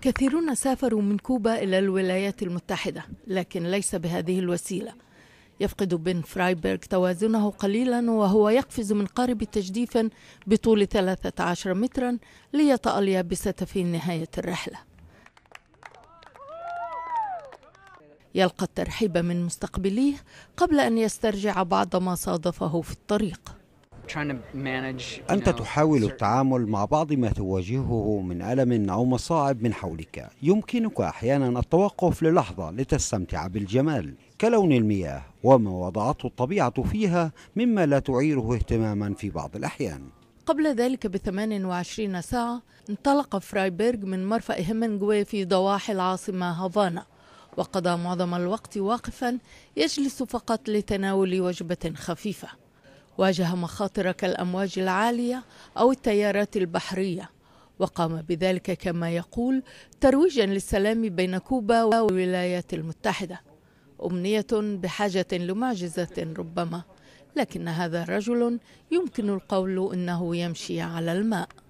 كثيرون سافروا من كوبا إلى الولايات المتحدة لكن ليس بهذه الوسيلة يفقد بن فرايبرغ توازنه قليلا وهو يقفز من قارب تجديف بطول 13 مترا ليطأ اليابسة في نهاية الرحلة يلقى الترحيب من مستقبليه قبل أن يسترجع بعض ما صادفه في الطريق أنت تحاول التعامل مع بعض ما تواجهه من ألم أو مصاعب من حولك يمكنك أحيانا التوقف للحظة لتستمتع بالجمال كلون المياه وما وضعته الطبيعة فيها مما لا تعيره اهتماما في بعض الأحيان قبل ذلك ب 28 ساعة انطلق فرايبرغ من مرفأ هيمنجوي في ضواحي العاصمة هافانا وقضى معظم الوقت واقفا يجلس فقط لتناول وجبة خفيفة واجه مخاطر كالأمواج العالية أو التيارات البحرية وقام بذلك كما يقول ترويجا للسلام بين كوبا والولايات المتحدة أمنية بحاجة لمعجزة ربما لكن هذا رجل يمكن القول إنه يمشي على الماء